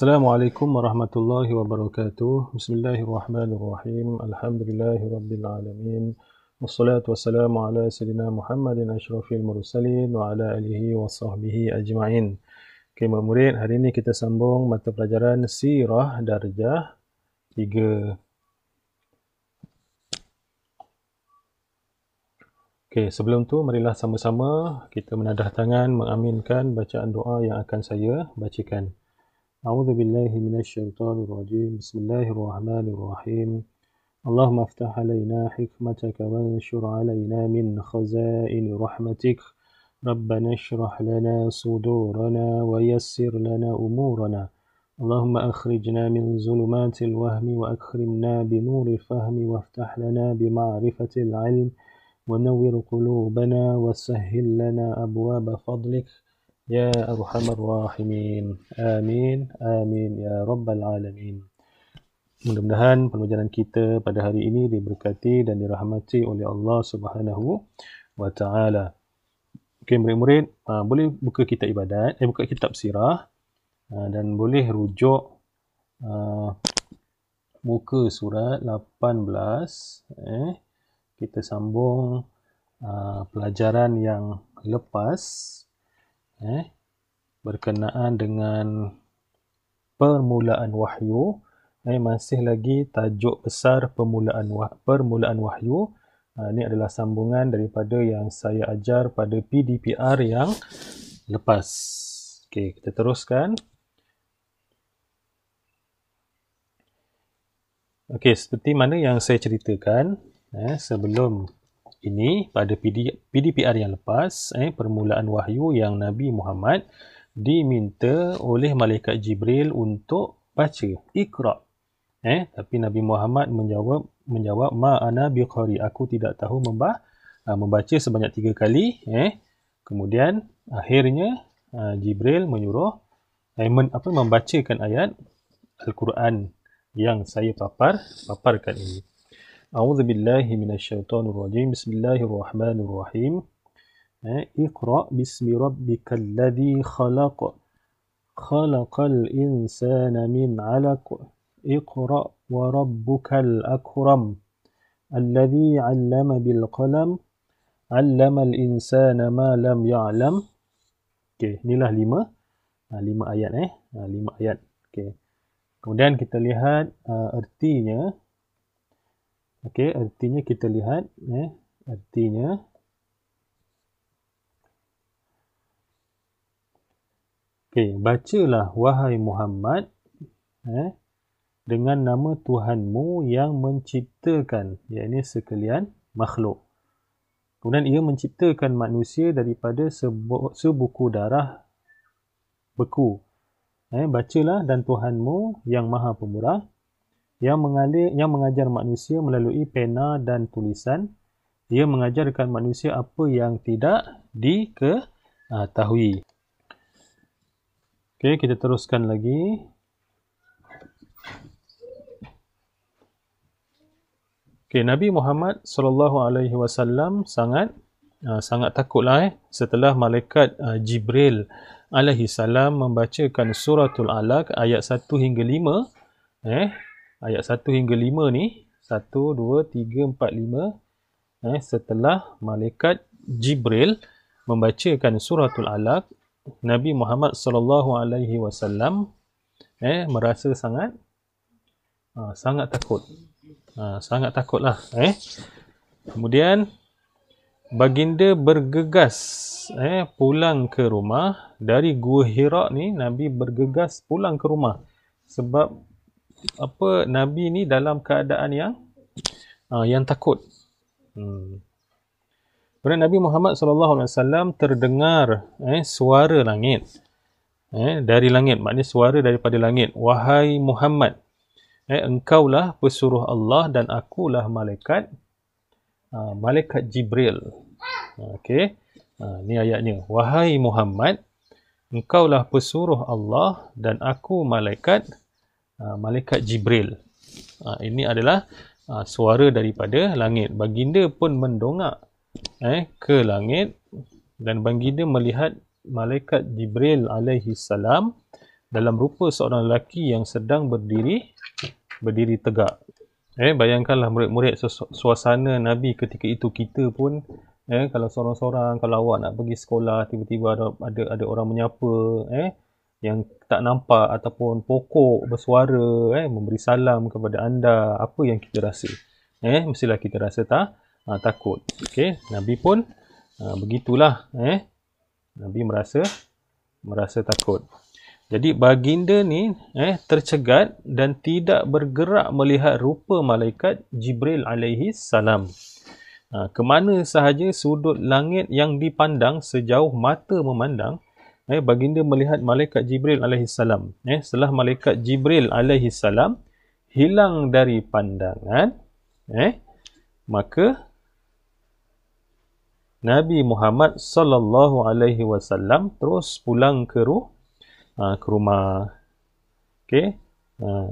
Assalamualaikum warahmatullahi wabarakatuh. Bismillahirrahmanirrahim. Alhamdulillahirabbil alamin. Wassalatu wassalamu ala sayidina Muhammadin asyrafil mursalin wa ala alihi washabbihi ajmain. Okay, murid, hari ini kita sambung mata pelajaran sirah darjah 3. Okay, sebelum tu marilah sama-sama kita menadah tangan mengaminkan bacaan doa yang akan saya bacakan. أعوذ بالله من الشيطان الرجيم بسم الله الرحمن الرحيم اللهم افتح علينا حكمتك وانشر علينا من خزائن رحمتك ربنا اشرح لنا صدورنا ويسر لنا أمورنا اللهم أخرجنا من ظلمات الوهم وأكرمنا بنور الفهم وافتح لنا بمعرفة العلم ونور قلوبنا وسهل لنا أبواب فضلك Ya أرحم الراحمين amin, amin. Ya رب Alamin. Mudah-mudahan perjalanan kita pada hari ini diberkati dan dirahmati oleh Allah Subhanahu wa taala. Okey murid-murid, ah, boleh buka kitab ibadat, eh buka kitab sirah ah, dan boleh rujuk uh, muka surat 18 eh kita sambung pelajaran yang lepas eh, berkenaan dengan permulaan wahyu eh, masih lagi tajuk besar permulaan wah, permulaan wahyu ha, ini adalah sambungan daripada yang saya ajar pada PDPR yang lepas okey kita teruskan okey seperti mana yang saya ceritakan eh, sebelum ini pada PDPR yang lepas eh permulaan wahyu yang Nabi Muhammad diminta oleh malaikat Jibril untuk baca Iqra eh tapi Nabi Muhammad menjawab menjawab ma ana biqari aku tidak tahu membah ah, membaca sebanyak tiga kali eh kemudian akhirnya ah, Jibril menyuruh Aiman eh, apa membacakan ayat Al-Quran yang saya papar paparkan ini أعوذ بالله من الشيطان الرجيم بسم الله الرحمن الرحيم اقرأ باسم ربك الذي خلق خلق الإنسان من علق اقرأ وربك الأكرم الذي علم بالقلم علم الإنسان ما لم يعلم Okay, inilah lima uh, lima ayat eh uh, lima ayat. Okay. Kemudian kita lihat uh, ertinya Okey, artinya kita lihat eh artinya Okey, bacalah wahai Muhammad eh dengan nama Tuhanmu yang menciptakan yakni sekalian makhluk. Kemudian ia menciptakan manusia daripada sebu- sebuku darah beku. Eh bacalah dan Tuhanmu yang Maha Pemurah yang mengalir yang mengajar manusia melalui pena dan tulisan dia mengajarkan manusia apa yang tidak diketahui okey kita teruskan lagi okey nabi Muhammad sallallahu alaihi wasallam sangat ah, sangat takutlah eh setelah malaikat ah, jibril alaihi salam membacakan suratul alaq ayat 1 hingga 5 eh ayat 1 hingga 5 ni 1 2 3 4 5 eh setelah malaikat Jibril membacakan suratul alaq Nabi Muhammad sallallahu alaihi wasallam eh, merasa sangat ha, sangat takut ha, sangat takutlah eh kemudian baginda bergegas eh pulang ke rumah dari gua Hira ni Nabi bergegas pulang ke rumah sebab apa nabi ni dalam keadaan yang uh, yang takut. Hmm. Pernah Nabi Muhammad sallallahu alaihi wasallam terdengar eh suara langit. Eh dari langit maknanya suara daripada langit. Wahai Muhammad, eh engkaulah pesuruh Allah dan akulah malaikat uh, malaikat Jibril. Okey. Ha, ni ayatnya. Wahai Muhammad, engkaulah pesuruh Allah dan aku malaikat Ah, malaikat Jibril. Ha, ini adalah ha, suara daripada langit. Baginda pun mendongak eh, ke langit dan baginda melihat malaikat Jibril alaihi salam dalam rupa seorang lelaki yang sedang berdiri berdiri tegak. Eh, bayangkanlah murid-murid suasana Nabi ketika itu kita pun eh, kalau seorang-seorang kalau awak nak pergi sekolah tiba-tiba ada ada, ada orang menyapa eh, yang tak nampak ataupun pokok bersuara eh memberi salam kepada anda apa yang kita rasa eh mestilah kita rasa tak ha, takut okey nabi pun ha, begitulah eh nabi merasa merasa takut jadi baginda ni eh tercegat dan tidak bergerak melihat rupa malaikat Jibril alaihi salam. Ha, ke mana sahaja sudut langit yang dipandang sejauh mata memandang, eh, baginda melihat malaikat Jibril alaihi salam. Eh, setelah malaikat Jibril alaihi salam hilang dari pandangan, eh, maka Nabi Muhammad sallallahu alaihi wasallam terus pulang ke, ruh, uh, ke rumah. Okey. Uh, ah,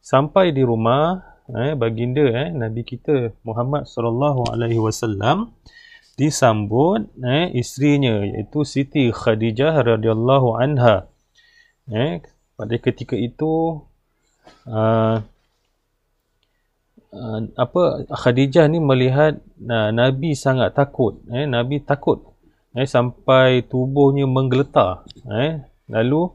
sampai di rumah, eh, baginda eh, Nabi kita Muhammad sallallahu alaihi wasallam disambut eh isterinya iaitu Siti Khadijah radhiyallahu anha eh pada ketika itu uh, uh, apa Khadijah ni melihat uh, nabi sangat takut eh nabi takut eh sampai tubuhnya menggeletar eh lalu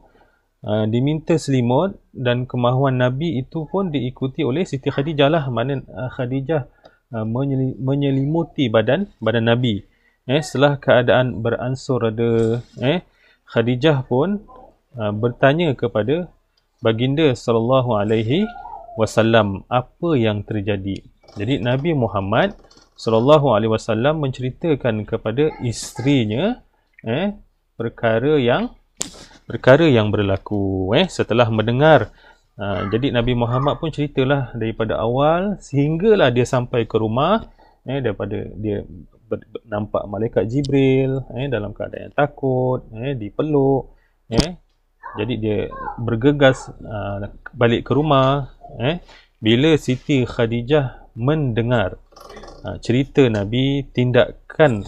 Uh, diminta selimut dan kemahuan Nabi itu pun diikuti oleh Siti Khadijah lah mana uh, Khadijah Uh, menyelimuti badan badan Nabi. Eh, setelah keadaan beransur ada, eh, Khadijah pun uh, bertanya kepada baginda sallallahu alaihi wasallam apa yang terjadi. Jadi Nabi Muhammad sallallahu alaihi wasallam menceritakan kepada isterinya eh perkara yang perkara yang berlaku eh setelah mendengar Ha, jadi Nabi Muhammad pun ceritalah daripada awal sehinggalah dia sampai ke rumah eh daripada dia ber, ber, nampak malaikat Jibril eh dalam keadaan yang takut eh dipeluk eh jadi dia bergegas uh, balik ke rumah eh bila Siti Khadijah mendengar uh, cerita Nabi tindakan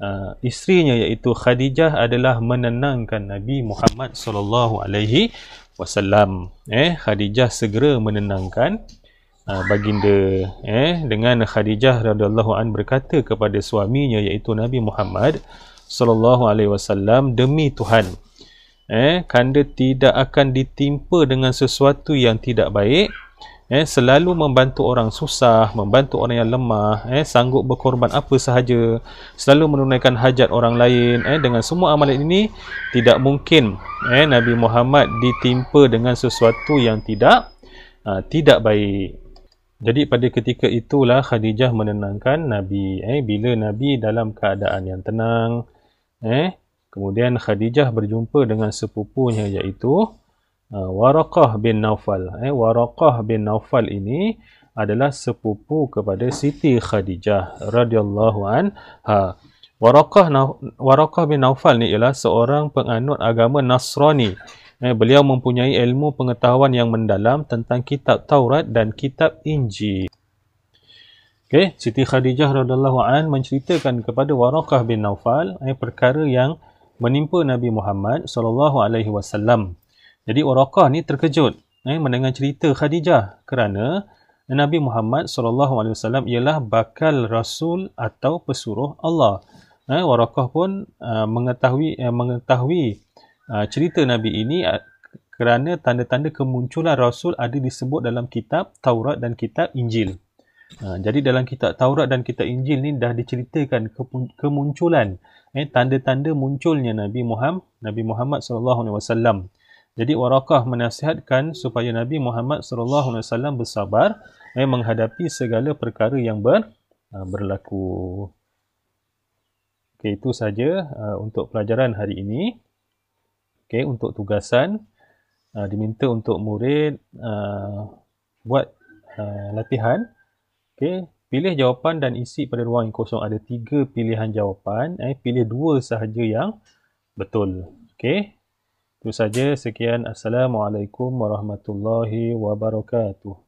uh, isterinya iaitu Khadijah adalah menenangkan Nabi Muhammad sallallahu alaihi wasallam eh Khadijah segera menenangkan uh, baginda eh dengan Khadijah radhiyallahu an berkata kepada suaminya iaitu Nabi Muhammad sallallahu alaihi wasallam demi Tuhan eh kanda tidak akan ditimpa dengan sesuatu yang tidak baik eh selalu membantu orang susah, membantu orang yang lemah, eh sanggup berkorban apa sahaja, selalu menunaikan hajat orang lain, eh dengan semua amalan ini tidak mungkin eh Nabi Muhammad ditimpa dengan sesuatu yang tidak uh, tidak baik. Jadi pada ketika itulah Khadijah menenangkan Nabi, eh bila Nabi dalam keadaan yang tenang, eh kemudian Khadijah berjumpa dengan sepupunya iaitu Uh, Waraqah bin Naufal. Eh, Waraqah bin Naufal ini adalah sepupu kepada Siti Khadijah radhiyallahu anha. Waraqah, Waraqah bin Naufal ni ialah seorang penganut agama Nasrani. Eh, beliau mempunyai ilmu pengetahuan yang mendalam tentang kitab Taurat dan kitab Injil. Okay, Siti Khadijah radhiyallahu anha menceritakan kepada Waraqah bin Naufal eh, perkara yang menimpa Nabi Muhammad sallallahu alaihi wasallam. Jadi Warakah ni terkejut eh, mendengar cerita Khadijah kerana Nabi Muhammad SAW ialah bakal Rasul atau pesuruh Allah. Eh, Warakah pun uh, mengetahui uh, mengetahui uh, cerita Nabi ini kerana tanda-tanda kemunculan Rasul ada disebut dalam kitab Taurat dan kitab Injil. Uh, jadi dalam kitab Taurat dan kitab Injil ni dah diceritakan ke, kemunculan eh, tanda-tanda munculnya Nabi Muhammad Nabi Muhammad sallallahu alaihi wasallam. Jadi Warakah menasihatkan supaya Nabi Muhammad SAW bersabar eh, menghadapi segala perkara yang ber, uh, berlaku. Okay itu saja uh, untuk pelajaran hari ini. Okay untuk tugasan uh, diminta untuk murid uh, buat uh, latihan. Okay pilih jawapan dan isi pada ruang yang kosong ada tiga pilihan jawapan eh pilih dua sahaja yang betul. Okay. Itu saja sekian. Assalamualaikum warahmatullahi wabarakatuh.